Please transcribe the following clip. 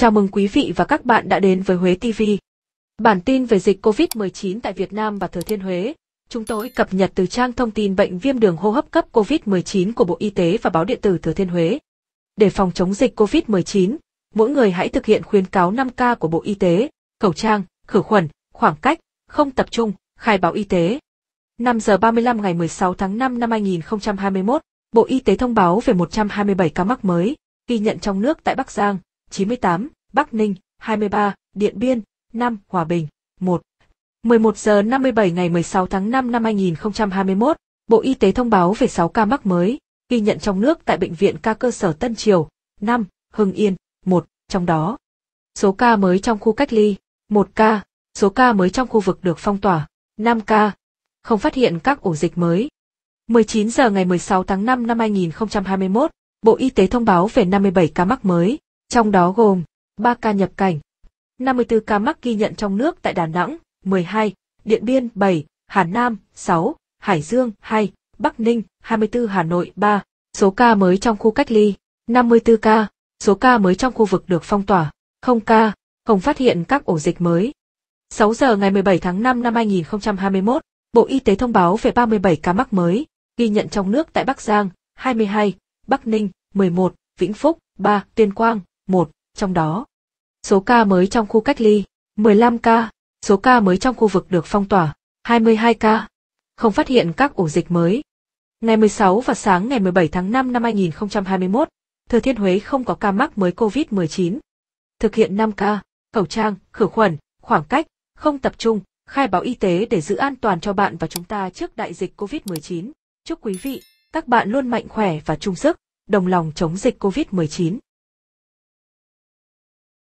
Chào mừng quý vị và các bạn đã đến với Huế TV. Bản tin về dịch COVID-19 tại Việt Nam và Thừa Thiên Huế, chúng tôi cập nhật từ trang thông tin bệnh viêm đường hô hấp cấp COVID-19 của Bộ Y tế và báo điện tử Thừa Thiên Huế. Để phòng chống dịch COVID-19, mỗi người hãy thực hiện khuyến cáo 5K của Bộ Y tế, khẩu trang, khử khuẩn, khoảng cách, không tập trung, khai báo y tế. 5 giờ 35 ngày 16 tháng 5 năm 2021, Bộ Y tế thông báo về 127 ca mắc mới, ghi nhận trong nước tại Bắc Giang, 98, Bắc Ninh, 23, Điện Biên, 5, Hòa Bình, 1. 11 giờ 57 ngày 16 tháng 5 năm 2021, Bộ Y tế thông báo về 6 ca mắc mới, ghi nhận trong nước tại Bệnh viện ca cơ sở Tân Triều, 5, Hưng Yên, 1, trong đó. Số ca mới trong khu cách ly, 1 ca, số ca mới trong khu vực được phong tỏa, 5 ca, không phát hiện các ổ dịch mới. 19 giờ ngày 16 tháng 5 năm 2021, Bộ Y tế thông báo về 57 ca mắc mới, trong đó gồm 3 ca nhập cảnh, 54 ca mắc ghi nhận trong nước tại Đà Nẵng, 12, Điện Biên 7, Hà Nam 6, Hải Dương 2, Bắc Ninh 24 Hà Nội 3, số ca mới trong khu cách ly 54 ca, số ca mới trong khu vực được phong tỏa 0 ca, không phát hiện các ổ dịch mới. 6 giờ ngày 17 tháng 5 năm 2021, Bộ Y tế thông báo về 37 ca mắc mới, ghi nhận trong nước tại Bắc Giang 22, Bắc Ninh 11, Vĩnh Phúc 3, Tuyên Quang 1, trong đó. Số ca mới trong khu cách ly, 15 ca, số ca mới trong khu vực được phong tỏa, 22 ca. Không phát hiện các ổ dịch mới. Ngày 16 và sáng ngày 17 tháng 5 năm 2021, Thừa Thiên Huế không có ca mắc mới COVID-19. Thực hiện 5 ca, khẩu trang, khử khuẩn, khoảng cách, không tập trung, khai báo y tế để giữ an toàn cho bạn và chúng ta trước đại dịch COVID-19. Chúc quý vị, các bạn luôn mạnh khỏe và trung sức, đồng lòng chống dịch COVID-19.